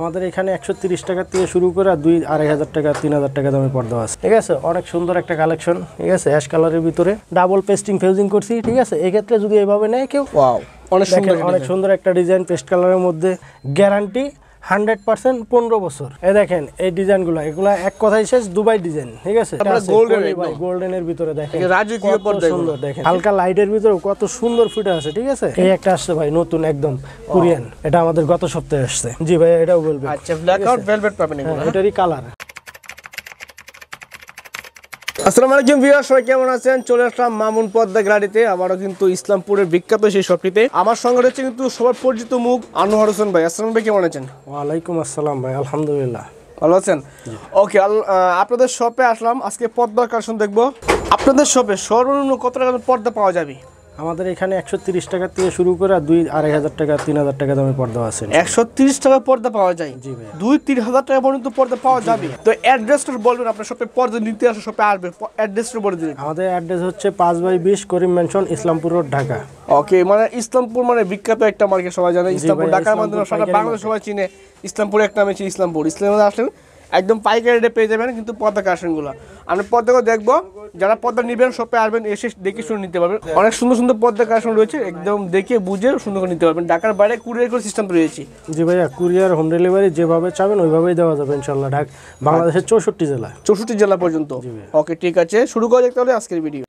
আমাদের এখানে একশো তিরিশ টাকা থেকে শুরু করে দুই আড়াই হাজার টাকা তিন হাজার টাকা দামে পর্দা আছে ঠিক আছে অনেক সুন্দর একটা কালেকশন ঠিক আছে অ্যাশ কালারের ভিতরে ডাবল পেস্টিং ফেউজিং করছি ঠিক আছে এক্ষেত্রে যদি এভাবে নেয় কেউ অনেক সুন্দর অনেক সুন্দর একটা ডিজাইন পেস্ট কালারের মধ্যে গ্যারান্টি হান্ড্রেড পার্সেন্ট পনেরো বছর এ দেখেন এই ডিজাইন গুলা এগুলা এক কথাই শেষ দুবাই ডিজাইন ঠিক আছে গোল্ডেন এর ভিতরে দেখেন সুন্দর দেখেন হালকা লাইটের ভিতরে কত সুন্দর ফুটে আছে ঠিক আছে এই একটা আসছে ভাই নতুন একদম কোরিয়ান এটা আমাদের গত সপ্তাহে আসছে জি ভাই এটাও বলবে আচ্ছা ব্ল্যাক আউট ভেলভেট পাবেন হ্যাঁ, হ্যাঁ। এটারই কালার আসসালামু আলাইকুম ভিউয়ার সবাই কেমন আছেন চলে আসলাম মামুন পদ্মা গাড়িতে আবারও কিন্তু ইসলামপুরের বিখ্যাত সেই শপটিতে আমার সঙ্গে রয়েছে কিন্তু সবার পরিচিত মুখ আনোয়ার হোসেন ভাই আসসালাম ভাই কেমন আছেন ওয়ালাইকুম আসসালাম ভাই আলহামদুলিল্লাহ ভালো আছেন ওকে আপনাদের শপে আসলাম আজকে পদ্মার কালেকশন দেখবো আপনাদের শপে সর্বনিম্ন কত টাকার পর্দা পাওয়া যাবে আমাদের এখানে একশো তিরিশ টাকা থেকে শুরু করে দুই আড়াই হাজার টাকা তিন হাজার টাকা দামে পর্দা আছে একশো তিরিশ টাকা পর্দা পাওয়া যায় জি ভাই দুই তিন হাজার টাকা পর্যন্ত পর্দা পাওয়া যাবে তো অ্যাড্রেসটা বলবেন আপনার সবাই পর্দা নিতে আসে সবাই আসবে অ্যাড্রেসটা বলে দিন আমাদের অ্যাড্রেস হচ্ছে পাঁচ বাই বিশ Karim mansion Islampur road Dhaka okay মানে ইসলামপুর মানে বিখ্যাত একটা মার্কেট সবাই জানে ইসলামপুর ঢাকার মাধ্যমে সারা বাংলাদেশ সবাই চিনে ইসলামপুর একটা নামে ইসলামপুর ইসলামপুর আসলে একদম পাইকারি রেটে পেয়ে যাবেন কিন্তু পদ্মা কাশনগুলো আমরা পদ্মাগুলো দেখবো যারা পদ্মা নেবেন শপে আসবেন এসে দেখে শুনে নিতে পারবেন অনেক সুন্দর সুন্দর পদ্মা কাশন রয়েছে একদম দেখে বুঝে সুন্দর করে নিতে পারবেন ঢাকার বাইরে কুরিয়ার করে সিস্টেম রয়েছে জি ভাইয়া কুরিয়ার হোম ডেলিভারি যেভাবে চাবেন ওইভাবেই দেওয়া যাবে ইনশাল্লাহ ঢাক হ্যাঁ। বাংলাদেশের চৌষট্টি জেলা চৌষট্টি জেলা পর্যন্ত ওকে ঠিক আছে শুরু করা যাক তাহলে আজকের ভিডিও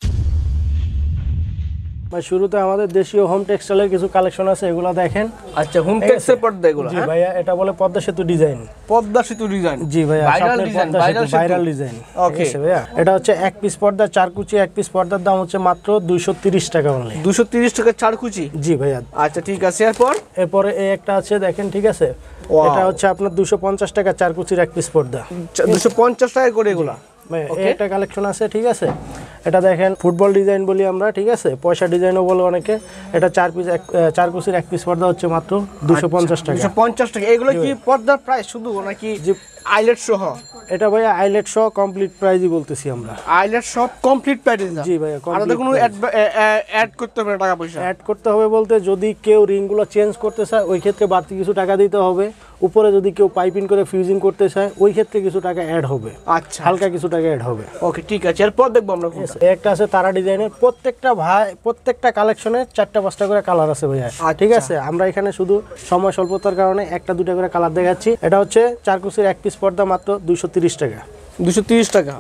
ভাই শুরুতে আমাদের দেশীয় হোম টেক্সটাইলের কিছু কালেকশন আছে এগুলো দেখেন আচ্ছা হোম টেক্সটাইল পর্দা এগুলো জি হ্যাঁ? ভাইয়া এটা বলে পদ্মা সেতু ডিজাইন পদ্মা সেতু ডিজাইন জি ভাইয়া viral design viral design okay ভাই এটা হচ্ছে এক পিস পর্দা চার কুচি এক পিস পর্দার দাম হচ্ছে মাত্র 230 টাকা অনলি 230 টাকা চার কুচি জি ভাইয়া আচ্ছা ঠিক আছে এরপর এরপরে এই একটা আছে দেখেন ঠিক আছে এটা হচ্ছে আপনার 250 টাকা চার কুচির এক পিস পর্দা 250 টাকা করে এগুলা একটা কালেকশন আছে ঠিক আছে এটা দেখেন ফুটবল ডিজাইন বলি আমরা ঠিক আছে পয়সা ডিজাইনও বলে অনেকে এটা চার পিস চার কুচির এক পিস পর্দা হচ্ছে মাত্র দুশো আচ্ছা, পঞ্চাশ টাকা পঞ্চাশ টাকা এগুলো কি পর্দার প্রায় শুধু নাকি আইলেট সহ হ্যাঁ। এটা ভাইয়া আইলেট সহ কমপ্লিট প্রাইজই বলতেছি আমরা আইলেট সব কমপ্লিট প্যাকেজ জি ভাইয়া আলাদা কোনো অ্যাড করতে হবে টাকা পয়সা অ্যাড করতে হবে বলতে যদি কেউ রিংগুলো চেঞ্জ করতে চায় ওই ক্ষেত্রে বাড়তি কিছু টাকা দিতে হবে উপরে যদি কেউ পাইপিং করে ফিউজিং করতে চায় ওই ক্ষেত্রে কিছু টাকা অ্যাড হবে আচ্ছা হালকা কিছু টাকা অ্যাড হবে ওকে ঠিক আছে এরপর দেখবো আমরা একটা আছে তারা ডিজাইনের প্রত্যেকটা ভাই প্রত্যেকটা কালেকশনে চারটা পাঁচটা করে কালার আছে ভাইয়া আচ্ছা। ঠিক আছে আমরা এখানে শুধু সময় স্বল্পতার কারণে একটা দুটা করে কালার দেখাচ্ছি এটা হচ্ছে চারকুচির এক পিস পিস পর্দা মাত্র দুইশো টাকা টাকা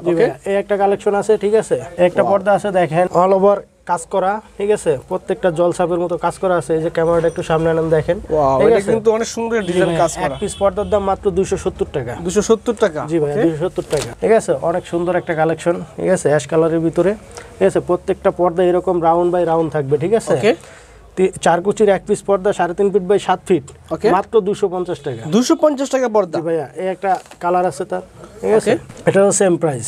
এই একটা কালেকশন আছে ঠিক আছে একটা পর্দা আছে দেখেন অল ওভার কাজ করা ঠিক আছে প্রত্যেকটা মতো কাজ করা আছে এই যে ক্যামেরাটা একটু সামনে আনেন দেখেন কিন্তু অনেক সুন্দর ডিজাইন কাজ করা পিস পর্দার দাম মাত্র টাকা টাকা জি ভাই টাকা ঠিক আছে অনেক সুন্দর একটা কালেকশন ঠিক আছে অ্যাশ কালারের ভিতরে ঠিক আছে প্রত্যেকটা পর্দা এরকম রাউন্ড বাই রাউন্ড থাকবে ঠিক আছে চার কুচির এক পিস পর্দা সাড়ে তিন ফিট বাই সাত ফিট মাত্র দুশো পঞ্চাশ টাকা দুশো পঞ্চাশ টাকা পর্দা ভাইয়া এই একটা কালার আছে তার ঠিক আছে এটা সেম প্রাইস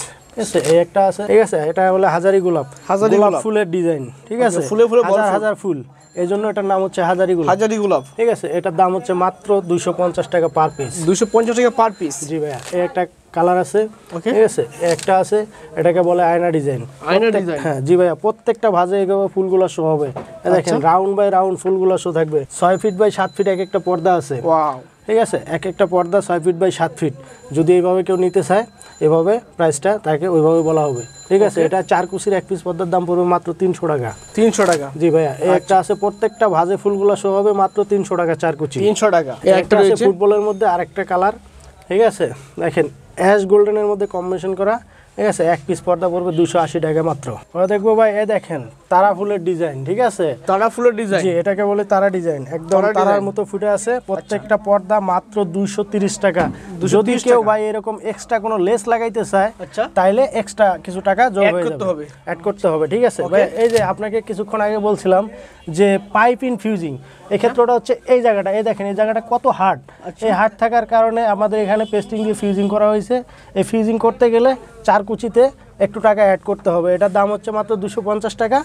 ঠিক আছে এটা হাজারি হাজারি ফুলের ডিজাইন ঠিক আছে হাজার ফুল এই জন্য এটার নাম হচ্ছে হাজারি হাজারি ঠিক আছে এটার দাম হচ্ছে মাত্র পঞ্চাশ টাকা পার পিস দুশো পঞ্চাশ টাকা পার পিস ভাইয়া একটা কালার আছে ঠিক আছে একটা আছে এটাকে বলে আয়না ডিজাইন আয়না ডিজাইন হ্যাঁ জি ভাইয়া প্রত্যেকটা ভাজে এভাবে ফুলগুলো শো হবে আচ্ছা। দেখেন রাউন্ড বাই রাউন্ড ফুলগুলো শো থাকবে ছয় ফিট বাই সাত ফিট এক একটা পর্দা আছে ঠিক আছে এক একটা পর্দা ছয় ফিট বাই সাত ফিট যদি এইভাবে কেউ নিতে চায় এভাবে প্রাইসটা তাকে ওইভাবে বলা হবে ঠিক আছে এটা চার কুচির এক পিস পর্দার দাম পড়বে মাত্র তিনশো টাকা তিনশো টাকা জি ভাইয়া আচ্ছা। একটা আছে প্রত্যেকটা ভাজে ফুলগুলো শো হবে মাত্র তিনশো টাকা চার কুচি তিনশো টাকা একটা আছে ফুটবলের মধ্যে আরেকটা কালার ঠিক আছে দেখেন অ্যাশ গোল্ডেনের মধ্যে কম্বিনেশন করা ঠিক আছে এক পিস পর্দা পড়বে দুশো আশি টাকা মাত্র পরে দেখবো ভাই এ দেখেন তারা ফুলের ডিজাইন ঠিক আছে তারা ফুলের ডিজাইন এটাকে বলে তারা ডিজাইন একদম তারার মতো ফুটে আছে আচ্ছা। প্রত্যেকটা পর্দা মাত্র দুইশো তিরিশ টাকা যদি কেউ ভাই এরকম এক্সট্রা কোনো লেস লাগাইতে চায় আচ্ছা। তাইলে এক্সট্রা কিছু টাকা যোগ হয়ে যাবে অ্যাড করতে হবে ঠিক আছে ভাই এই যে আপনাকে কিছুক্ষণ আগে বলছিলাম যে পাইপ ইন ইনফিউজিং এক্ষেত্রটা হ্যাঁ। হচ্ছে এই জায়গাটা এই দেখেন এই জায়গাটা কত হার্ড আচ্ছা। এই হার্ড থাকার কারণে আমাদের এখানে পেস্টিং দিয়ে ফিউজিং করা হয়েছে এই ফিউজিং করতে গেলে চার কুচিতে একটু টাকা অ্যাড করতে হবে এটার দাম হচ্ছে মাত্র দুশো পঞ্চাশ টাকা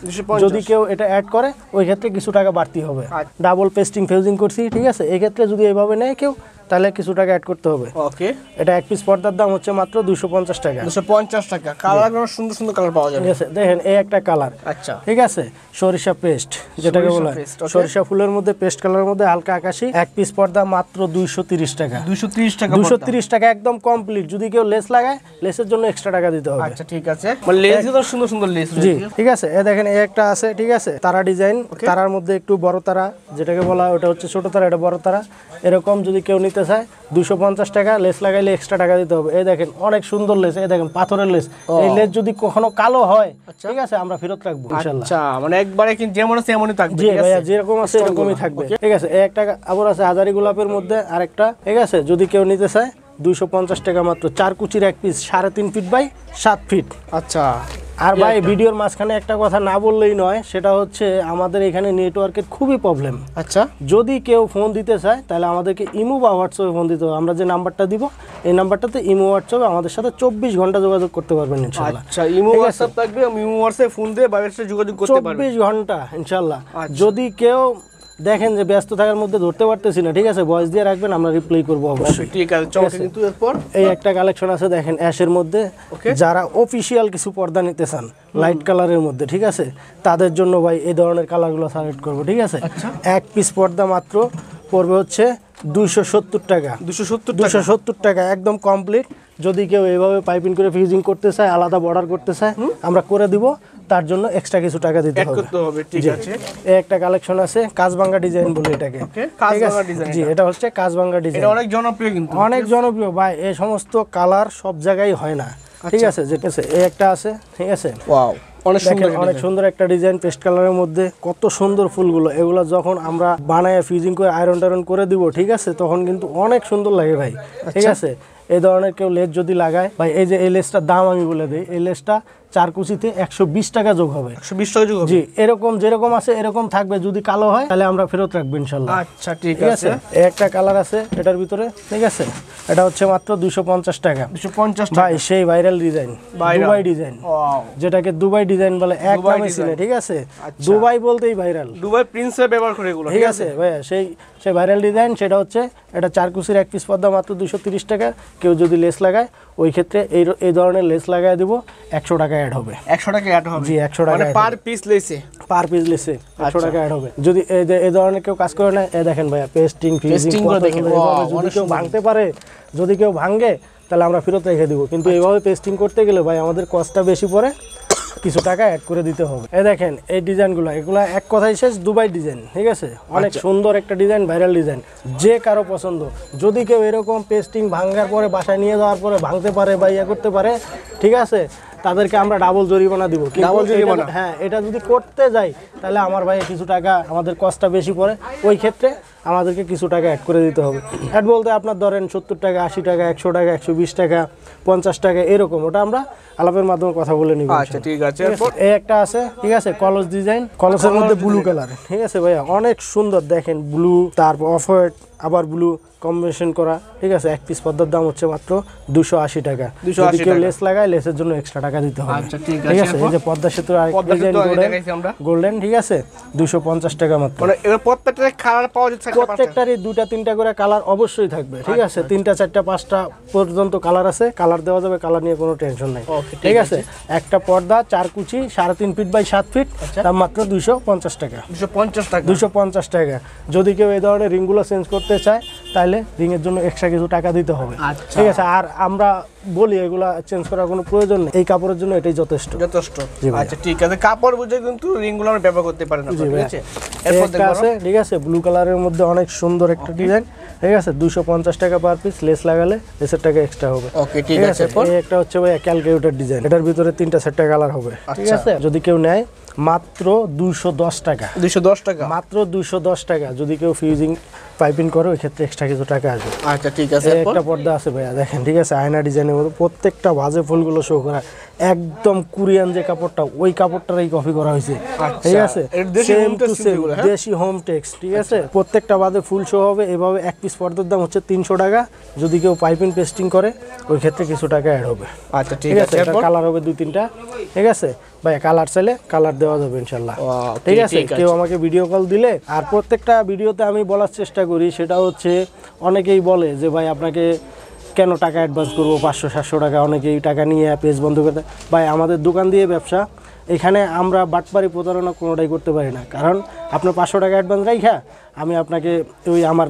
যদি কেউ এটা অ্যাড করে ওই ক্ষেত্রে কিছু টাকা বাড়তি হবে ডাবল পেস্টিং ফেউজিং করছি ঠিক আছে এক্ষেত্রে যদি এভাবে নেয় কেউ তাহলে কিছু টাকা অ্যাড করতে হবে ওকে এটা এক পিস পর্দার দাম হচ্ছে মাত্র 250 পঞ্চাশ টাকা 250 পঞ্চাশ টাকা কালার সুন্দর সুন্দর কালার পাওয়া যাবে ঠিক আছে দেখেন এই একটা কালার আচ্ছা ঠিক আছে সরিষা পেস্ট যেটাকে বলা হয় সরিষা ফুলের মধ্যে পেস্ট কালারের মধ্যে হালকা আকাশি এক পিস পর্দা মাত্র দুইশো তিরিশ টাকা দুইশো টাকা 230 টাকা একদম কমপ্লিট যদি কেউ লেস লাগায় লেসের জন্য এক্সট্রা টাকা দিতে হবে আচ্ছা ঠিক আছে লেস মানে সুন্দর সুন্দর লেস জি ঠিক আছে এই দেখেন এই একটা আছে ঠিক আছে তারা ডিজাইন তারার মধ্যে একটু বড় তারা যেটাকে বলা ওটা হচ্ছে ছোট তারা এটা বড় তারা এরকম যদি কেউ নিতে করতে চায় দুশো পঞ্চাশ টাকা লেস লাগাইলে এক্সট্রা টাকা দিতে হবে এই দেখেন অনেক সুন্দর লেস এই দেখেন পাথরের লেস এই লেস যদি কখনো কালো হয় আচ্ছা। ঠিক আছে আমরা ফেরত রাখবো আচ্ছা, মানে একবারে যেমন আছে এমনই থাকবে ভাইয়া যেরকম আছে এরকমই থাকবে ঠিক আছে একটা আবার আছে হাজারি গোলাপের মধ্যে আরেকটা ঠিক আছে যদি কেউ নিতে চায় দুইশো টাকা মাত্র চার কুচির এক পিস সাড়ে তিন ফিট বাই সাত ফিট আচ্ছা আর ভাই ভিডিওর মাঝখানে একটা কথা না বললেই নয় সেটা হচ্ছে আমাদের এখানে নেটওয়ার্কের খুবই প্রবলেম আচ্ছা যদি কেউ ফোন দিতে চায় তাহলে আমাদেরকে ইমো বা হোয়াটসঅ্যাপে ফোন দিতে হবে আমরা যে নাম্বারটা দিব এই নাম্বারটাতে ইমো হোয়াটসঅ্যাপে আমাদের সাথে চব্বিশ ঘন্টা যোগাযোগ করতে পারবেন ইনশাল্লাহ আচ্ছা ইমো হোয়াটসঅ্যাপ থাকবে ইমো হোয়াটসঅ্যাপে ফোন দিয়ে বাইরের সাথে যোগাযোগ করতে পারবেন চব্বিশ ঘন্টা ইনশাল্লাহ আচ্ছা। যদি কেউ দেখেন যে ব্যস্ত থাকার মধ্যে ধরতে পারতেছি না ঠিক আছে ভয়েস দিয়ে রাখবেন আমরা রিপ্লাই করবো অবশ্যই ঠিক আছে কিন্তু এরপর এই একটা কালেকশন আছে দেখেন অ্যাশের মধ্যে যারা অফিসিয়াল কিছু পর্দা নিতে চান লাইট কালারের মধ্যে ঠিক আছে তাদের জন্য ভাই এই ধরনের কালারগুলো সালেক্ট করবো ঠিক আছে আচ্ছা। এক পিস পর্দা মাত্র পড়বে হচ্ছে দুইশো সত্তর টাকা দুশো সত্তর দুশো সত্তর টাকা একদম কমপ্লিট যদি কেউ এইভাবে পাইপিং করে ফিজিং করতে চায় আলাদা বর্ডার করতে চায় আমরা করে দিব তার জন্য এক্সট্রা কিছু টাকা দিতে হবে ঠিক আছে একটা কালেকশন আছে কাজবাঙ্গা ডিজাইন বলে এটাকে জি এটা হচ্ছে কাজবাঙ্গা ডিজাইন অনেক জনপ্রিয় কিন্তু অনেক জনপ্রিয় ভাই এই সমস্ত কালার সব জায়গায় হয় না ঠিক আচ্ছা। আছে যেটা একটা আছে ঠিক আছে অনেক সুন্দর অনেক সুন্দর একটা ডিজাইন পেস্ট কালারের মধ্যে কত সুন্দর ফুলগুলো এগুলো যখন আমরা বানায় ফিউজিং করে আয়রন টায়রন করে দিব ঠিক আছে তখন কিন্তু অনেক সুন্দর লাগে ভাই ঠিক আচ্ছা। আছে এই ধরনের কেউ লেস যদি লাগায় ভাই এই যে এই লেসটার দাম আমি বলে দিই এই লেসটা চার কুচিতে একশো টাকা যোগ হবে জি এরকম যেরকম আছে এরকম থাকবে যদি কালো হয় তাহলে আমরা ফেরত রাখবো ইনশাল্লাহ আচ্ছা ঠিক আছে একটা কালার আছে এটার ভিতরে ঠিক আছে এটা হচ্ছে মাত্র দুশো টাকা ভাই সেই ভাইরাল ডিজাইন দুবাই ডিজাইন যেটাকে দুবাই ডিজাইন বলে এক নামে ঠিক আছে আচ্ছা। দুবাই বলতেই ভাইরাল দুবাই প্রিন্সে ব্যবহার করে ঠিক আছে ভাইয়া সেই সেই ভাইরাল ডিজাইন সেটা হচ্ছে এটা চার কুচির এক পিস পদ্মা মাত্র দুশো টাকা কেউ যদি লেস লাগায় ওই ক্ষেত্রে এই এই ধরনের লেস লাগাই দেব একশো টাকা অ্যাড হবে একশো টাকা অ্যাড হবে জি একশো টাকা পার মানে পিস লেসে পার পিস লেসে একশো আচ্ছা। টাকা অ্যাড হবে যদি এই ধরনের কেউ কাজ করে না এ দেখেন ভাইয়া পেস্টিং ফিজিং যদি কেউ ভাঙতে পারে যদি কেউ ভাঙে তাহলে আমরা ফেরত রেখে দিব কিন্তু আচ্ছা। এইভাবে পেস্টিং করতে গেলে ভাই আমাদের কষ্টটা বেশি পড়ে কিছু টাকা অ্যাড করে দিতে হবে এ দেখেন এই ডিজাইনগুলো এগুলো এক কথাই শেষ দুবাই ডিজাইন ঠিক আছে অনেক আচ্ছা। সুন্দর একটা ডিজাইন ভাইরাল ডিজাইন যে কারো পছন্দ যদি কেউ এরকম পেস্টিং ভাঙার পরে বাসায় নিয়ে যাওয়ার পরে ভাঙতে পারে বা ইয়ে করতে পারে ঠিক আছে তাদেরকে আমরা ডাবল জরিমানা দিব ডাবল জরিমানা হ্যাঁ এটা যদি করতে যাই তাহলে আমার ভাই কিছু টাকা আমাদের কষ্টটা বেশি পড়ে ওই ক্ষেত্রে আমাদেরকে কিছু টাকা অ্যাড করে দিতে হবে অ্যাড বলতে আপনার ধরেন সত্তর টাকা আশি টাকা একশো টাকা একশো বিশ টাকা পঞ্চাশ টাকা এরকম ওটা আমরা আলাপের মাধ্যমে কথা বলে নিব আচ্ছা ঠিক আছে এই একটা আছে ঠিক আছে কলস ডিজাইন কলসের মধ্যে ব্লু কালার ঠিক আছে ভাইয়া অনেক সুন্দর দেখেন ব্লু তারপর অফ হোয়াইট আবার ব্লু কম্বিনেশন করা ঠিক আছে এক পিস পর্দার দাম হচ্ছে মাত্র দুশো আশি টাকা যদি কেউ লেস লাগায় লেসের জন্য এক্সট্রা টাকা দিতে হবে আচ্ছা, ঠিক আছে এই যে পদ্মা সেতু গোল্ডেন ঠিক আছে দুশো পঞ্চাশ টাকা মাত্র মানে প্রত্যেকটারই দুটা তিনটা করে কালার অবশ্যই থাকবে ঠিক আচ্ছা, আছে আচ্ছা। তিনটা চারটা পাঁচটা পর্যন্ত কালার আছে কালার দেওয়া যাবে কালার নিয়ে কোনো টেনশন নাই ঠিক আছে একটা পর্দা চার কুচি সাড়ে তিন ফিট বাই সাত ফিট তার মাত্র দুশো পঞ্চাশ টাকা দুশো পঞ্চাশ টাকা দুশো পঞ্চাশ টাকা যদি কেউ এই ধরনের রিংগুলো চেঞ্জ করতে চায় তাহলে রিংয়ের জন্য এক্সট্রা কিছু টাকা দিতে হবে আচ্ছা। ঠিক আছে আর আমরা বলি এগুলা চেঞ্জ করার কোনো প্রয়োজন নেই এই কাপড়ের জন্য এটাই যথেষ্ট যথেষ্ট আচ্ছা ঠিক আছে কাপড় বুঝে কিন্তু রিংগুলো আমরা ব্যবহার করতে পারি না ঠিক আছে এরপর আছে ঠিক আছে ব্লু কালারের মধ্যে অনেক সুন্দর একটা ডিজাইন ঠিক আছে 250 টাকা পার পিস লেস লাগালে লেসের টাকা এক্সট্রা হবে ওকে ঠিক আছে এরপর এই একটা হচ্ছে ভাই ক্যালকুলেটর ডিজাইন এটার ভিতরে তিনটা সেট কালার হবে ঠিক আচ্ছা। আছে যদি কেউ নেয় মাত্র 210 টাকা 210 টাকা মাত্র 210 টাকা যদি কেউ ফিউজিং পাইপিং করে ওই ক্ষেত্রে এক্সট্রা কিছু টাকা আসবে আচ্ছা ঠিক আছে একটা পর্দা আছে ভাইয়া দেখেন ঠিক আছে আয়না ডিজাইন ডিজাইনের মতো প্রত্যেকটা ভাজে ফুলগুলো শো করা একদম কোরিয়ান যে কাপড়টা ওই কাপড়টারই কপি করা হয়েছে আচ্ছা, ঠিক আছে সেম টু সেম দেশি হোম হ্যাঁ? টেক্স ঠিক আছে আচ্ছা। প্রত্যেকটা বাদে ফুল শো হবে এভাবে এক পিস পর্দার দাম হচ্ছে তিনশো টাকা যদি কেউ পাইপিং পেস্টিং করে ওই ক্ষেত্রে কিছু টাকা অ্যাড হবে আচ্ছা ঠিক আছে কালার হবে দুই তিনটা ঠিক আছে ভাই কালার চাইলে কালার দেওয়া যাবে ইনশাল্লাহ ঠিক আছে কেউ আমাকে ভিডিও কল দিলে আর প্রত্যেকটা ভিডিওতে আমি বলার চেষ্টা করি সেটা হচ্ছে অনেকেই বলে যে ভাই আপনাকে কেন টাকা অ্যাডভান্স করবো পাঁচশো সাতশো টাকা অনেকেই টাকা নিয়ে পেজ বন্ধ করে ভাই আমাদের দোকান দিয়ে ব্যবসা এখানে আমরা বাটপারি প্রতারণা কোনোটাই করতে পারি না কারণ আপনার পাঁচশো টাকা অ্যাডভান্স রাইখা আমি আপনাকে ওই আমার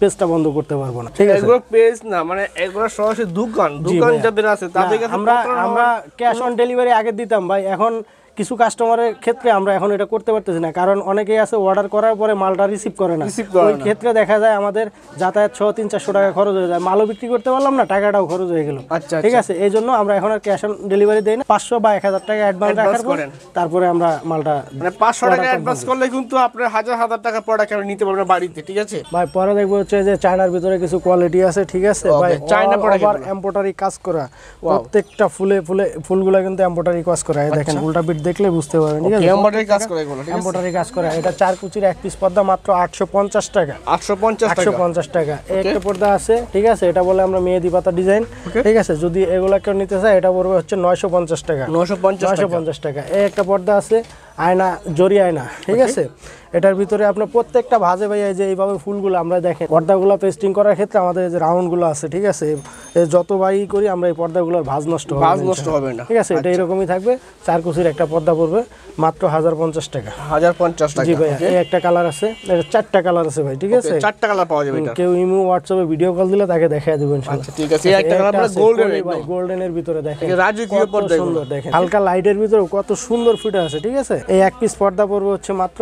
পেজটা বন্ধ করতে পারবো না ঠিক আছে পেজ না মানে এগুলো সরাসরি দোকান দোকান যাদের আছে তাদের আমরা আমরা ক্যাশ অন ডেলিভারি আগে দিতাম ভাই এখন কিছু কাস্টমারের ক্ষেত্রে আমরা এখন এটা করতে পারতেছি না কারণ অনেকেই আছে অর্ডার করার পরে মালটা রিসিভ করে না ওই ক্ষেত্রে দেখা যায় আমাদের যাতায়াত ছ তিন চারশো টাকা খরচ হয়ে যায় মালও বিক্রি করতে পারলাম না টাকাটাও খরচ হয়ে গেল আচ্ছা ঠিক আচ্ছা। আছে এই জন্য আমরা এখন আর ক্যাশ অন ডেলিভারি দেই না পাঁচশো বা এক হাজার টাকা অ্যাডভান্স রাখার পর তারপরে আমরা মালটা মানে পাঁচশো টাকা অ্যাডভান্স করলে কিন্তু আপনার হাজার হাজার টাকা প্রোডাক্ট আমি নিতে পারবেন বাড়িতে ঠিক আছে ভাই পরে দেখবো হচ্ছে যে চায়নার ভিতরে কিছু কোয়ালিটি আছে ঠিক আছে ভাই চায়না প্রোডাক্ট এম্পোটারি কাজ করা প্রত্যেকটা ফুলে ফুলে ফুলগুলো কিন্তু এম্পোটারি কাজ করা আচ্ছা। দেখেন উল্টা পিট দেখলে বুঝতে পারবেন ঠিক আছে এমব্রয়ডারি কাজ করে এগুলো ঠিক আছে এমব্রয়ডারি কাজ করে এটা চার কুচির এক পিস পর্দা মাত্র 850 টাকা 850 টাকা 850 টাকা একটা পর্দা আছে ঠিক আছে এটা বলে আমরা মেহেদি পাতা ডিজাইন ঠিক আছে যদি এগুলা কেউ নিতে চায় এটা পড়বে হচ্ছে 950 টাকা 950 টাকা 950 টাকা এই একটা পর্দা আছে আয়না জরি আয়না ঠিক আছে এটার ভিতরে আপনার প্রত্যেকটা ভাজে ভাইয়া যে এইভাবে ফুলগুলো আমরা দেখেন পর্দাগুলো পেস্টিং করার ক্ষেত্রে আমাদের যে রাউন্ডগুলো আছে ঠিক আছে যত বাই করি আমরা এই পর্দাগুলোর ভাজ নষ্ট ভাজ নষ্ট হবে না ঠিক আছে এটা আচ্ছা। এরকমই থাকবে চার কুচির একটা পর্দা পড়বে মাত্র হাজার পঞ্চাশ টাকা হাজার পঞ্চাশ টাকা জি ভাই এই একটা কালার আছে এটা চারটা কালার আছে ভাই ঠিক আছে চারটা কালার পাওয়া যাবে কেউ ইমো হোয়াটসঅ্যাপে ভিডিও কল দিলে তাকে দেখায় দেবেন আচ্ছা ঠিক আছে এই আচ্ছা, একটা কালার আমরা গোল্ডেন মানে ভাই গোল্ডেনের ভিতরে দেখেন রাজকীয় পর্দা সুন্দর দেখেন হালকা লাইটের ভিতরে কত সুন্দর ফুটে আছে ঠিক আছে এই এক পিস পর্দা পড়বে হচ্ছে মাত্র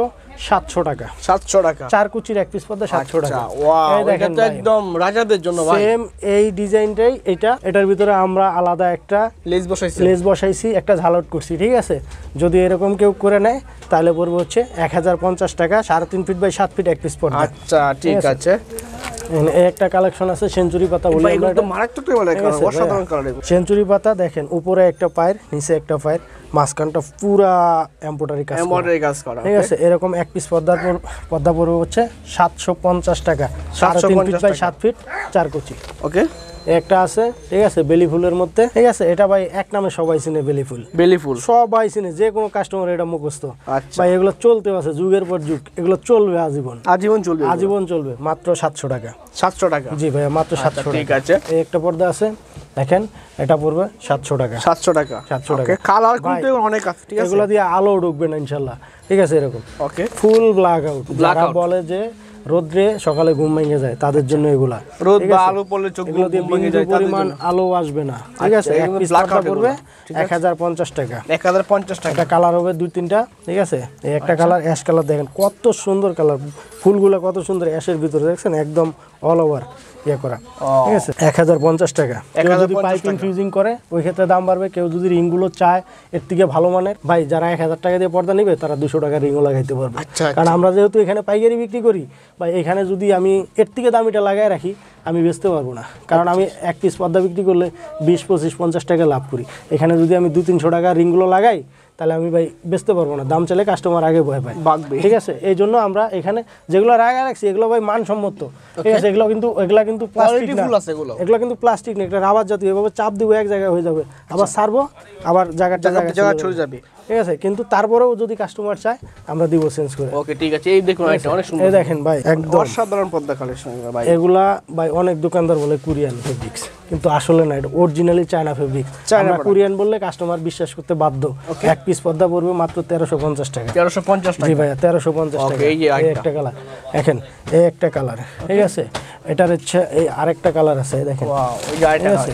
সাতশো টাকা সাতশো টাকা চার কুচির এক পিস পর্দা সাতশো আচ্ছা, টাকা একদম রাজাদের জন্য সেম এই ডিজাইনটাই এটা এটার ভিতরে আমরা আলাদা একটা বসাইছি বসাইছি একটা ঝালট করছি ঠিক আছে যদি এরকম কেউ করে নেয় তাহলে পড়বে হচ্ছে এক হাজার পঞ্চাশ টাকা সাড়ে তিন ফিট বাই সাত ফিট এক পিস পর্দা আচ্ছা ঠিক আছে একটা কালেকশন আছে সেঞ্চুরি পাতা মারাত্মক সেঞ্চুরি পাতা দেখেন উপরে একটা পায়ের নিচে একটা পায়ের মাঝখানটা পুরা এমব্রয়ডারি কাজ এমব্রয়ডারি কাজ করা ঠিক আছে এরকম এক পিস পর্দা পর্দা পড়বে হচ্ছে সাতশো পঞ্চাশ টাকা সাতশো পঞ্চাশ টাকা বাই সাত ফিট চার কুচি ওকে একটা আছে ঠিক আছে বেলি ফুলের মধ্যে ঠিক আছে এটা ভাই এক নামে সবাই চিনে বেলি ফুল বেলি ফুল সবাই চিনে যে কোনো কাস্টমার এটা মুখস্থ আচ্ছা। ভাই এগুলো চলতে আছে যুগের পর যুগ এগুলো চলবে আজীবন আজীবন চলবে আজীবন চলবে মাত্র সাতশো টাকা সাতশো টাকা জি ভাই মাত্র আচ্ছা, সাতশো ঠিক আছে এই একটা পর্দা আছে দেখেন এটা পড়বে সাতশো টাকা সাতশো টাকা সাতশো টাকা কালার কিন্তু অনেক আছে ঠিক আছে এগুলো দিয়ে আলো ঢুকবে না ইনশাল্লাহ ঠিক আছে এরকম okay full blackout black বলে যে রোদ্রে সকালে ঘুম ভেঙে যায় তাদের জন্য এগুলা রোদ বা আলো পড়লে চোখ ঘুম ভেঙে যায় তাদের জন্য আলো আসবে না ঠিক আচ্ছা, আছে এক পিস পাতা করবে 1050 টাকা 1050 টাকা কালার হবে দুই তিনটা ঠিক আছে এই একটা কালার অ্যাশ কালার দেখেন কত সুন্দর কালার ফুলগুলো কত সুন্দর অ্যাশের ভিতরে দেখছেন একদম অল ওভার ইয়ে ওই ক্ষেত্রে দাম বাড়বে কেউ যদি রিংগুলো চায় এর থেকে ভালো মানের ভাই যারা এক হাজার টাকা দিয়ে পর্দা নিবে তারা দুশো টাকা লাগাইতে পারবে আচ্ছা, আচ্ছা। কারণ আমরা যেহেতু এখানে পাইকারি বিক্রি করি বা এখানে যদি আমি এর থেকে দামিটা লাগাই রাখি আমি বেচতে পারবো না কারণ আমি আচ্ছা, এক পিস পর্দা বিক্রি করলে বিশ পঁচিশ পঞ্চাশ টাকা লাভ করি এখানে যদি আমি দু তিনশো টাকা রিংগুলো লাগাই তাহলে আমি ভাই বেচতে পারবো না দাম চালে কাস্টমার আগে ভয় পায় ঠিক আছে এই জন্য আমরা এখানে যেগুলো রাগা রাখছি এগুলো ভাই মানসম্মত ঠিক আছে এগুলো কিন্তু এগুলো কিন্তু এগুলো কিন্তু প্লাস্টিক নেই এটা রাবার জাতীয় এভাবে চাপ দিব এক জায়গায় হয়ে যাবে আবার আচ্ছা। সারবো আবার জায়গাটা জায়গা চলে যাবে ঠিক আছে কিন্তু তারপরেও যদি কাস্টমার চায় আমরা দিব চেঞ্জ করে ওকে ঠিক আছে এই দেখুন একটা অনেক সুন্দর এই দেখেন ভাই একদম অসাধারণ পর্দা কালেকশন ভাই এগুলা ভাই অনেক দোকানদার বলে কোরিয়ান ফেব্রিক্স কিন্তু আসলে না এটা originally China fabric China Korean বললে কাস্টমার বিশ্বাস করতে বাধ্য এক পিস পর্দা পড়বে মাত্র তেরোশো পঞ্চাশ টাকা তেরোশো পঞ্চাশ জি ভাই তেরোশো পঞ্চাশ টাকা এই একটা কালার দেখেন এই একটা কালার ঠিক আছে এটার হচ্ছে এই আরেকটা কালার আছে দেখেন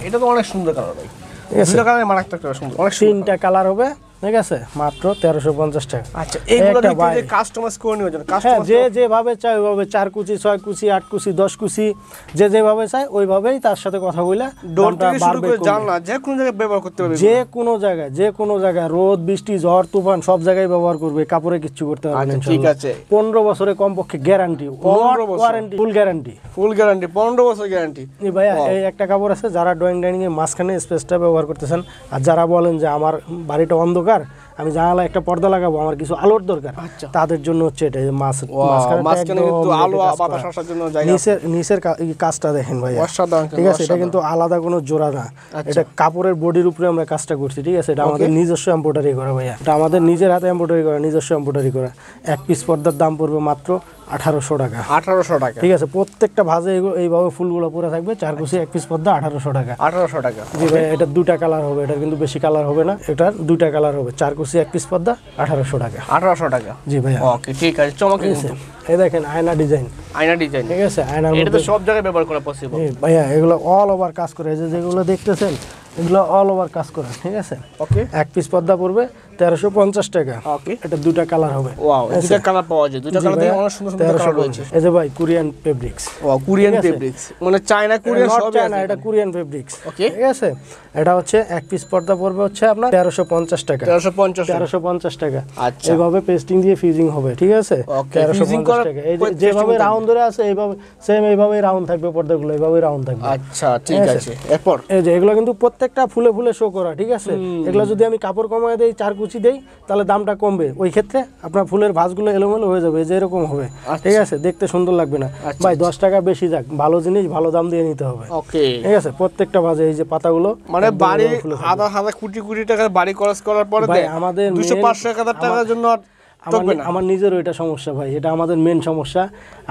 এটা তো অনেক সুন্দর কালার ভাই ঠিক আছে কালার মারাত্মক সুন্দর অনেক তিনটা কালার হবে ঠিক আছে মাত্র তেরোশো পঞ্চাশ টাকা আচ্ছা, যে হ্যাঁ, যেভাবে চায় ওইভাবে চার কুচি ছয় কুচি আট কুচি দশ কুচি যে যেভাবে চায় ওইভাবেই তার সাথে কথা বলে যে কোনো জায়গায় যে কোনো জায়গায় রোদ বৃষ্টি ঝড় তুফান সব জায়গায় ব্যবহার করবে কাপড়ে কিচ্ছু করতে পারবে আচ্ছা, ঠিক আছে পনেরো বছরে কমপক্ষে গ্যারান্টি পনেরো warranty full guarantee full guarantee পনেরো বছর গ্যারান্টি ভাইয়া এই একটা কাপড় আছে যারা ড্রয়িং ডাইনিং এর মাঝখানে স্পেসটা ব্যবহার করতেছেন আর যারা বলেন যে আমার বাড়িটা অন্ধকার দরকার আমি জানালা একটা পর্দা লাগাবো আমার কিছু আলোর দরকার আচ্ছা। তাদের জন্য হচ্ছে এটা মাছ আলো বাতাস আসার জন্য নিচের নিচের কাজটা দেখেন ভাই ঠিক আছে এটা কিন্তু আলাদা কোনো জোড়া না আচ্ছা। এটা কাপড়ের বডির উপরে আমরা কাজটা করছি ঠিক আছে এটা আমাদের নিজস্ব এম্ব্রয়ডারি করা ভাইয়া এটা আমাদের নিজের হাতে এম্ব্রয়ডারি করা নিজস্ব এম্ব্রয়ডারি করা এক পিস পর্দার দাম পড়বে মাত্র আঠারোশো টাকা আঠারোশো টাকা ঠিক আছে প্রত্যেকটা ভাজে এইভাবে ফুলগুলো পুরো থাকবে চার কুচি এক পিস পদ্মা আঠারোশো টাকা আঠারোশো টাকা জি ভাই এটা দুটা কালার হবে এটা কিন্তু বেশি কালার হবে না এটার দুটা কালার হবে চার কুচি এক পিস পদ্মা আঠারোশো টাকা আঠারোশো টাকা জি ভাই ওকে ঠিক আছে চমক এই দেখেন আয়না ডিজাইন আয়না ডিজাইন ঠিক আছে আয়না এটা সব জায়গায় ব্যবহার করা পসিবল ভাইয়া এগুলো অল ওভার কাজ করে যে যেগুলো দেখতেছেন এগুলো অল ওভার কাজ করে ঠিক আছে ওকে এক পিস পর্দা পড়বে টাকা ওকে এটা কালার হবে ওয়াও কালার পাওয়া যায় কালার দিয়ে অনেক সুন্দর সুন্দর কালার রয়েছে এই যে ভাই Korean fabrics wow Korean fabrics মানে চায়না কোরিয়ান সব চায়না এটা কোরিয়ান ফেব্রিক্স ওকে ঠিক আছে এটা হচ্ছে এক পিস পর্দা পড়বে হচ্ছে আপনার টাকা টাকা আচ্ছা এইভাবে পেস্টিং দিয়ে ফিজিং হবে ঠিক আছে এই যেভাবে রাউন্ড ধরে আছে এইভাবে সেম এইভাবে রাউন্ড থাকবে পর্দাগুলো এইভাবে রাউন্ড থাকবে আচ্ছা ঠিক আছে এরপর এই যে এগুলো কিন্তু প্রত্যেকটা ফুলে ফুলে শো করা ঠিক আছে এগুলো যদি আমি কাপড় কমায় দেই চার কুচি দেই তাহলে দামটা কমবে ওই ক্ষেত্রে আপনার ফুলের ভাঁজগুলো এলোমেলো হয়ে যাবে যে এরকম হবে আচ্ছা। ঠিক আছে দেখতে সুন্দর লাগবে না আচ্ছা, ভাই আচ্ছা। দশ টাকা বেশি যাক ভালো জিনিস ভালো দাম দিয়ে নিতে হবে ওকে ঠিক আছে প্রত্যেকটা ভাজে এই যে পাতাগুলো মানে বাড়ি আধা হাজার কোটি কোটি টাকা বাড়ি খরচ করার পরে আমাদের দুশো পাঁচশো এক হাজার টাকার জন্য আমার নিজের ওইটা সমস্যা ভাই এটা আমাদের মেন সমস্যা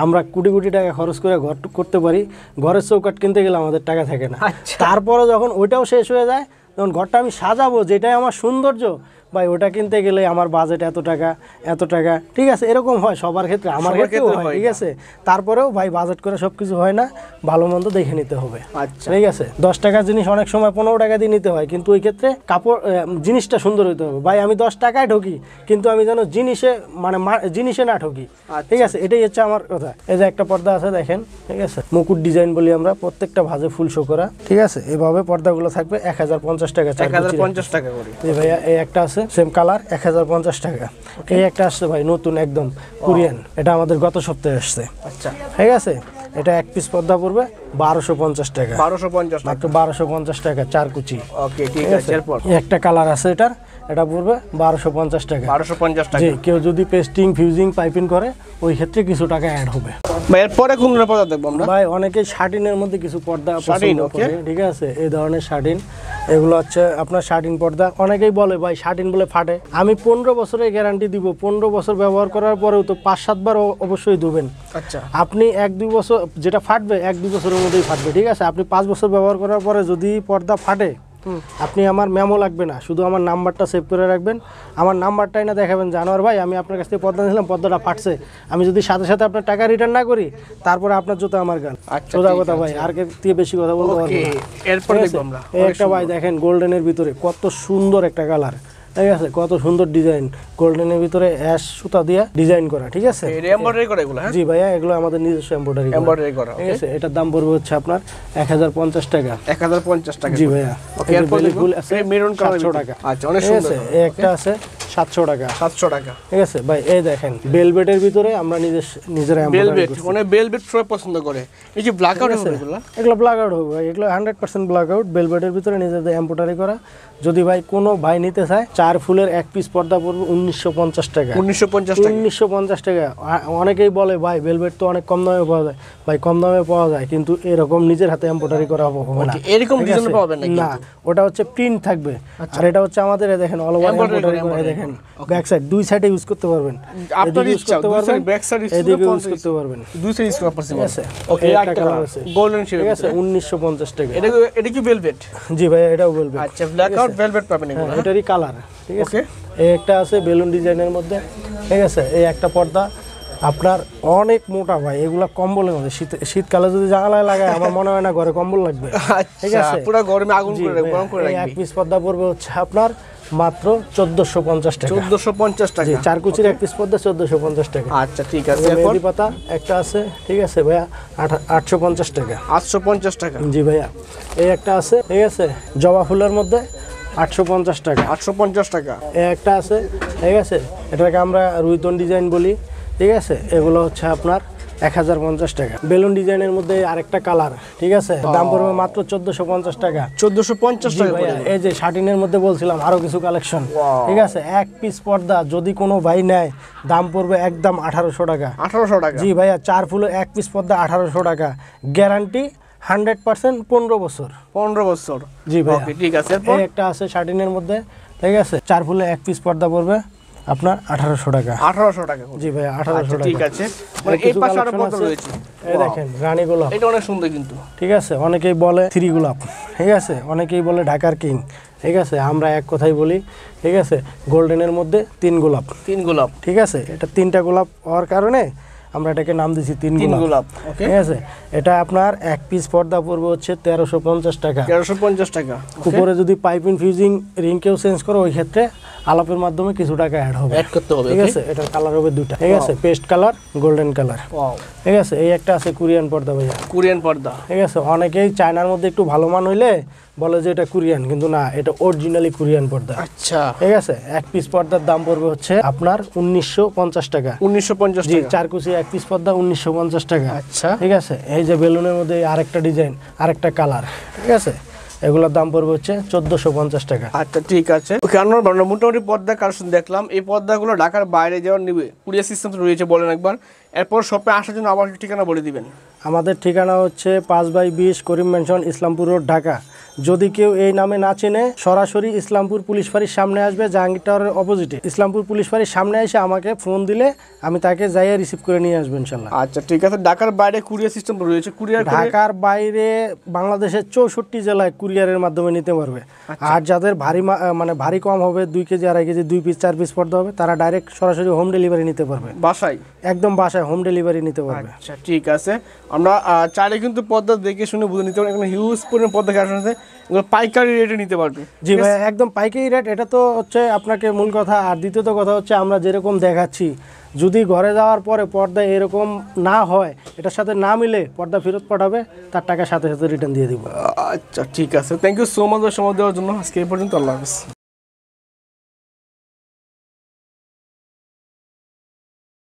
আমরা কোটি কোটি টাকা খরচ করে ঘর করতে পারি ঘরের চৌকাট কিনতে গেলে আমাদের টাকা থাকে না তারপরে যখন ওইটাও শেষ হয়ে যায় তখন ঘরটা আমি সাজাবো যেটাই আমার সৌন্দর্য ভাই ওটা কিনতে গেলে আমার বাজেট এত টাকা এত টাকা ঠিক আছে এরকম হয় সবার ক্ষেত্রে আমার ক্ষেত্রেও হয় ঠিক আছে তারপরেও ভাই বাজেট করে সব কিছু হয় না ভালো মন্দ দেখে নিতে হবে আচ্ছা ঠিক আছে দশ টাকার জিনিস অনেক সময় পনেরো টাকা দিয়ে নিতে হয় কিন্তু ওই ক্ষেত্রে কাপড় জিনিসটা সুন্দর হইতে হবে ভাই আমি দশ টাকায় ঢুকি কিন্তু আমি যেন জিনিসে মানে জিনিসে না ঢুকি আচ্ছা। ঠিক আছে এটাই হচ্ছে আমার কথা এই যে একটা পর্দা আছে দেখেন ঠিক আছে মুকুট ডিজাইন বলি আমরা প্রত্যেকটা ভাজে ফুল শো করা ঠিক আছে এভাবে পর্দাগুলো থাকবে এক হাজার পঞ্চাশ টাকা এক হাজার পঞ্চাশ টাকা করে ভাইয়া এই একটা আছে সেম কালার এক হাজার পঞ্চাশ টাকা এই একটা আসছে ভাই নতুন একদম কোরিয়ান এটা আমাদের গত সপ্তাহে আসছে আচ্ছা ঠিক আছে এটা এক পিস পর্দা পড়বে বারোশো পঞ্চাশ টাকা বারোশো পঞ্চাশ বারোশো পঞ্চাশ টাকা চার কুচি ওকে ঠিক আছে একটা কালার আছে এটার এটা পড়বে বারোশো পঞ্চাশ টাকা বারোশো পঞ্চাশ টাকা কেউ যদি পেস্টিং ফিউজিং পাইপিং করে ওই ক্ষেত্রে কিছু টাকা অ্যাড হবে ভাই এরপরে কোন পর্দা দেখবো আমরা ভাই অনেকে শার্টিনের মধ্যে কিছু পর্দা শার্টিন ওকে ঠিক আছে এই ধরনের শার্টিন এগুলো হচ্ছে আপনার শার্টিন পর্দা অনেকেই বলে ভাই শার্টিন বলে ফাটে আমি পনেরো বছরের গ্যারান্টি দিব পনেরো বছর ব্যবহার করার পরেও তো পাঁচ সাতবার অবশ্যই ধুবেন আচ্ছা আপনি এক দুই বছর যেটা ফাটবে এক দুই বছরের মধ্যেই ফাটবে ঠিক আছে আপনি পাঁচ বছর ব্যবহার করার পরে যদি পর্দা ফাটে আপনি আমার ম্যামও লাগবে না শুধু আমার নাম্বারটা সেভ করে রাখবেন আমার নাম্বারটাই না দেখাবেন জানোয়ার ভাই আমি আপনার কাছ থেকে পদ্মা নিয়েছিলাম পদ্মাটা ফাটছে আমি যদি সাথে সাথে আপনার টাকা রিটার্ন না করি তারপরে আপনার জুতো আমার গান আচ্ছা, সোজা কথা ভাই আর থেকে বেশি কথা বলতে পারবো একটা ভাই দেখেন গোল্ডেনের ভিতরে কত সুন্দর একটা কালার ঠিক আছে কত সুন্দর ডিজাইন গোল্ডেনের ভিতরে অ্যাশ সুতা দিয়ে ডিজাইন করা ঠিক আছে এমব্রয়ডারি করা এগুলো হ্যাঁ? জি ভাইয়া এগুলো আমাদের নিজস্ব এমব্রয়ডারি এমব্রয়ডারি করা ঠিক আছে এটার দাম পড়বে হচ্ছে আপনার 1050 টাকা 1050 টাকা জি ভাইয়া ওকে এরপর মেরুন কালার টাকা আচ্ছা অনেক সুন্দর আছে একটা আছে টাকা টাকা ঠিক আছে ভাই এই দেখেন ভিতরে আমরা নিজের মানে পছন্দ করে এই যে ব্ল্যাক আউট আছে এগুলো ব্ল্যাক আউট হবে ভাই এগুলো ব্ল্যাক আউট ভিতরে নিজেদের করা যদি ভাই কোনো ভাই নিতে চায় চার ফুলের এক পিস পর্দা পড়বে উনিশশো পঞ্চাশ টাকা উনিশশো পঞ্চাশ টাকা অনেকেই বলে ভাই বেলবেট তো অনেক কম দামে পাওয়া যায় ভাই কম দামে পাওয়া যায় কিন্তু এরকম নিজের হাতে এম্পোটারি করা হবে না এরকম না ওটা হচ্ছে প্রিন্ট থাকবে আর আচ্ছা। এটা হচ্ছে আমাদের দেখেন অল ওভার এম্পোটারি দেখেন পারবেন ব্যাক সাইড দুই সাইডে ইউজ করতে পারবেন আপনার ব্যাক সাইড ইউজ করতে পারবেন দুই সাইড ইউজ আছে ওকে একটা কালার আছে গোল্ডেন শেড ঠিক আছে 1950 টাকা এটা এটা কি ভেলভেট জি ভাই এটাও ভেলভেট আচ্ছা ব্ল্যাক আউট ভেলভেট পাবেন এগুলো হ্যাঁ, হ্যাঁ? এটারই কালার ঠিক আছে এই একটা আছে বেলুন ডিজাইনের মধ্যে ঠিক আছে এই একটা পর্দা আপনার অনেক মোটা ভাই এগুলা কম্বলের মধ্যে শীত শীতকালে যদি জানালায় লাগায় আমার মনে হয় না ঘরে কম্বল লাগবে আচ্ছা, ঠিক আছে পুরো গরমে আগুন করে গরম করে এক পিস পর্দা পড়বে হচ্ছে আপনার মাত্র চোদ্দশো পঞ্চাশ টাকা চোদ্দশো পঞ্চাশ টাকা চার কুচির এক পিস পর্দা চোদ্দশো পঞ্চাশ টাকা আচ্ছা ঠিক আছে মেহেদি পাতা একটা আছে ঠিক আছে ভাইয়া আটশো পঞ্চাশ টাকা আটশো পঞ্চাশ টাকা জি ভাইয়া এই একটা আছে ঠিক আছে জবা ফুলের মধ্যে আটশো পঞ্চাশ টাকা আটশো পঞ্চাশ টাকা এই একটা আছে ঠিক আছে এটাকে আমরা রুইতন ডিজাইন বলি ঠিক আছে এগুলো হচ্ছে আপনার এক হাজার পঞ্চাশ টাকা বেলুন ডিজাইনের মধ্যে আরেকটা কালার ঠিক আছে দাম পড়বে মাত্র চোদ্দশো পঞ্চাশ টাকা চোদ্দশো পঞ্চাশ টাকা এই যে শার্টিনের মধ্যে বলছিলাম আরো কিছু কালেকশন ঠিক আছে এক পিস পর্দা যদি কোনো ভাই নেয় দাম পড়বে একদম আঠারোশো টাকা আঠারোশো টাকা জি ভাইয়া চার ফুলের এক পিস পর্দা আঠারোশো টাকা গ্যারান্টি হান্ড্রেড পার্সেন্ট পনেরো বছর পনেরো বছর জি ভাই ঠিক আছে একটা আছে শার্টিনের মধ্যে ঠিক আছে চার ফুলে এক পিস পর্দা পড়বে আপনার আঠারোশো টাকা আঠারোশো টাকা জি ভাই আঠারোশো আচ্ছা, টাকা ঠিক আছে মানে দেখেন রানী গোলাপ ঠিক আছে অনেকেই বলে ঠিক আছে অনেকেই বলে ঢাকার কিং ঠিক আছে আমরা এক কথাই বলি ঠিক আছে গোল্ডেনের মধ্যে তিন গোলাপ তিন গোলাপ ঠিক আছে এটা তিনটা গোলাপ হওয়ার কারণে আমরা এটাকে নাম দিচ্ছি তিন গোলাপ ঠিক আছে এটা আপনার এক পিস পর্দা পড়বে হচ্ছে তেরোশো পঞ্চাশ টাকা তেরোশো পঞ্চাশ টাকা উপরে যদি পাইপ ইনফিউজিং রিংকেও চেঞ্জ করো ওই ক্ষেত্রে আলাপের মাধ্যমে কিছু টাকা অ্যাড হবে অ্যাড করতে হবে ঠিক আছে এটার কালার হবে দুটা ঠিক আছে পেস্ট কালার গোল্ডেন কালার ঠিক আছে এই একটা আছে কোরিয়ান পর্দা ভাইয়া কোরিয়ান পর্দা ঠিক আছে অনেকেই চায়নার মধ্যে একটু ভালো মান হইলে বলে যে এটা কোরিয়ান কিন্তু না এটা অরিজিনালি কোরিয়ান পর্দা আচ্ছা ঠিক আছে এক পিস পর্দার দাম পড়বে হচ্ছে আপনার উনিশশো পঞ্চাশ টাকা উনিশশো পঞ্চাশ চার কুচি এক পিস পর্দা উনিশশো পঞ্চাশ টাকা আচ্ছা ঠিক আছে এই যে বেলুনের মধ্যে আরেকটা ডিজাইন আরেকটা কালার ঠিক আছে এগুলোর দাম পড়বে হচ্ছে চোদ্দশো পঞ্চাশ টাকা আচ্ছা ঠিক আছে মোটামুটি পর্দা কালেকশন দেখলাম এই পর্দাগুলো ঢাকার বাইরে যাওয়ার নিবে কুরিয়ার সিস্টেম রয়েছে বলেন একবার এরপর শপে আসার জন্য আবার ঠিকানা বলে দিবেন আমাদের ঠিকানা হচ্ছে পাঁচ বাই বিশ করিম মেনশন ইসলামপুর রোড ঢাকা যদি কেউ এই নামে না চেনে সরাসরি ইসলামপুর পুলিশ ফাঁড়ির সামনে আসবে জাহাঙ্গীর টাওয়ারের অপোজিটে ইসলামপুর পুলিশ ফাঁড়ির সামনে এসে আমাকে ফোন দিলে আমি তাকে যাই রিসিভ করে নিয়ে আসবো ইনশাল্লাহ আচ্ছা ঠিক আছে ঢাকার বাইরে কুরিয়ার সিস্টেম রয়েছে কুরিয়ার ঢাকার বাইরে বাংলাদেশের চৌষট্টি জেলায় কুরিয়ারের মাধ্যমে নিতে পারবে আচ্ছা। আর যাদের ভারী মানে ভারী কম হবে দুই কেজি আড়াই কেজি দুই পিস চার পিস পর্দা হবে তারা ডাইরেক্ট সরাসরি হোম ডেলিভারি নিতে পারবে বাসায় একদম বাসায় হোম ডেলিভারি নিতে পারবে আচ্ছা ঠিক আছে আমরা চাইলে কিন্তু পর্দা দেখে শুনে বুঝে নিতে পারবো হিউজ পরিমাণ পদ্মা কারণ পাইকারি রেটে নিতে পারবে জি ভাই একদম পাইকারি রেট এটা তো হচ্ছে আপনাকে মূল কথা আর দ্বিতীয়ত কথা হচ্ছে আমরা যেরকম দেখাচ্ছি যদি ঘরে যাওয়ার পরে পর্দা এরকম না হয় এটার সাথে না মিলে পর্দা ফেরত পাঠাবে তার টাকা সাথে সাথে রিটার্ন দিয়ে দিব আচ্ছা ঠিক আছে থ্যাংক ইউ সো মাচ সময় দেওয়ার জন্য আজকে এই পর্যন্ত আল্লাহ